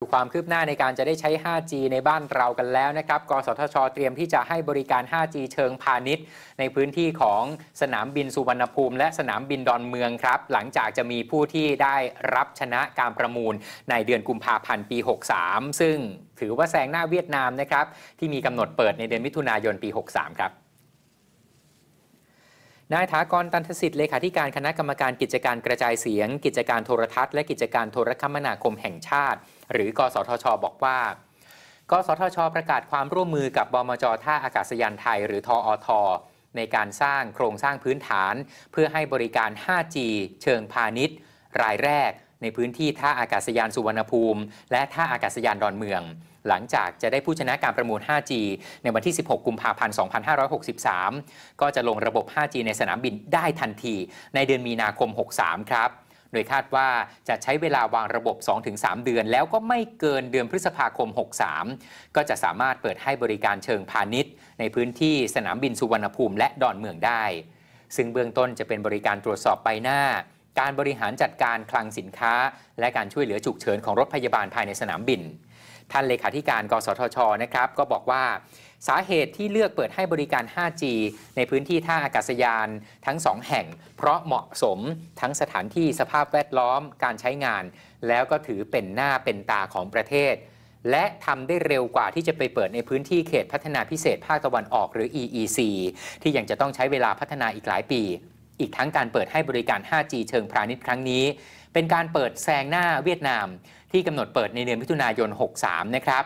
ดูความคืบหน้าในการจะได้ใช้ 5G ในบ้านเรากันแล้วนะครับ กสทช เตรียมที่จะให้บริการ 5G เชิงพาณิชย์ ในพื้นที่ของสนามบินสุวรรณภูมิและสนามบินดอนเมืองครับ หลังจากจะมีผู้ที่ได้รับชนะการประมูล ในเดือนกุมภาพันธ์ปี 63 ซึ่งถือว่าแซงหน้าเวียดนามนะครับ ที่มีกำหนดเปิดในเดือนมิถุนายนปี 63 ครับนายถากรตันทสิทธิ์เลขาธิการคณะกรรมการกิจการกระจายเสียง กิจการโทรทัศน์และกิจการโทรคมนาคมแห่งชาติ หรือกสทช บอกว่ากสทชประกาศความร่วมมือกับบมจท่าอากาศยานไทยหรือทออท ในการสร้างโครงสร้างพื้นฐาน เพื่อให้บริการ 5G เชิงพาณิชย์ รายแรกในพื้นที่ท่าอากาศยานสุวรรณภูมิ และท่าอากาศยานดอนเมือง หลังจากจะได้ผู้ชนะการประมูล 5G ในวันที่ 16กุมภาพันธ์ 2563 ก็จะลงระบบ 5G ในสนามบินได้ทันทีในเดือนมีนาคม 63 ครับ โดยคาดว่าจะใช้เวลาวางระบบ 2-3 เดือน แล้วก็ไม่เกินเดือนพฤษภาคม 63 ก็จะสามารถเปิดให้บริการเชิงพาณิชย์ ในพื้นที่สนามบินสุวรรณภูมิและดอนเมืองได้ ซึ่งเบื้องต้นจะเป็นบริการตรวจสอบใบหน้าการบริหารจัดการคลังสินค้า และการช่วยเหลือฉุกเฉิน ของรถพยาบาลภายในสนามบิน ท่านเลขาธิการ กสทชนะครับ ก็บอกว่าสาเหตุที่เลือกเปิดให้บริการ 5G ในพื้นที่ท่าอากาศยาน ทั้ง 2 แห่งเพราะเหมาะสมทั้งสถานที่สภาพแวดล้อมการใช้งาน แล้วก็ถือเป็นหน้าเป็นตาของประเทศ และทำได้เร็วกว่าที่จะไปเปิดในพื้นที่เขตพัฒนาพิเศษภาคตะวันออก หรือ EEC ที่ยังจะต้องใช้เวลาพัฒนาอีกหลายปีอีกทั้งการเปิดให้บริการ 5G เชิงพาณิชย์ครั้งนี้ เป็นการเปิดแซงหน้าเวียดนาม ที่กำหนดเปิดในเดือนมิถุนายน 63 นะครับ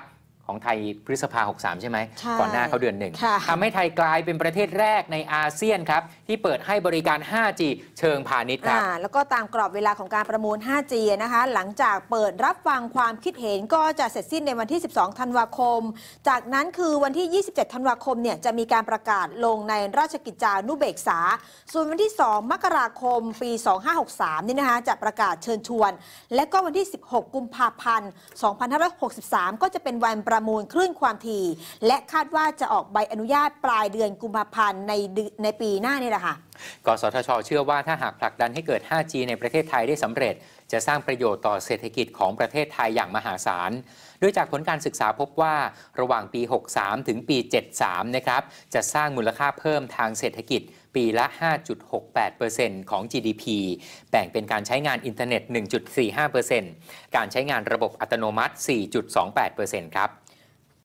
ของไทยพฤษภา 63 ใช่ไหม ก่อนหน้าเขาเดือนหนึ่งทำให้ไทยกลายเป็นประเทศแรกในอาเซียนครับ ที่เปิดให้บริการ 5G เชิงพาณิชย์ครับแล้วก็ตามกรอบเวลาของการประมูล 5G นะคะหลังจากเปิดรับฟังความคิดเห็นก็จะเสร็จสิ้นในวันที่ 12 ธันวาคม จากนั้นคือวันที่ 27ธันวาคมเนี่ยจะมีการประกาศลงในราชกิจจานุเบกษาส่วนวันที่ 2 มกราคมปี2563นี่นะคะจะประกาศเชิญชวน และก็วันที่ 16กุมภาพันธ์2563ก็จะเป็นวันประมูลคลื่นความถี่ และคาดว่าจะออกใบอนุญาตปลายเดือนกุมภาพันธ์ในในปีหน้านี่แหละค่ะกสทช เชื่อว่าถ้าหากผลักดันให้เกิด 5G ในประเทศไทยได้สำเร็จ จะสร้างประโยชน์ต่อเศรษฐกิจของประเทศไทยอย่างมหาศาล ด้วยจากผลการศึกษาพบว่าระหว่างปี 63 ถึงปี 73นะครับ จะสร้างมูลค่าเพิ่มทางเศรษฐกิจ ปีละ5.68%ของ GDP แบ่งเป็นการใช้งานอินเทอร์เน็ต1.45%การใช้งานระบบอัตโนมัติ4.28%ครับ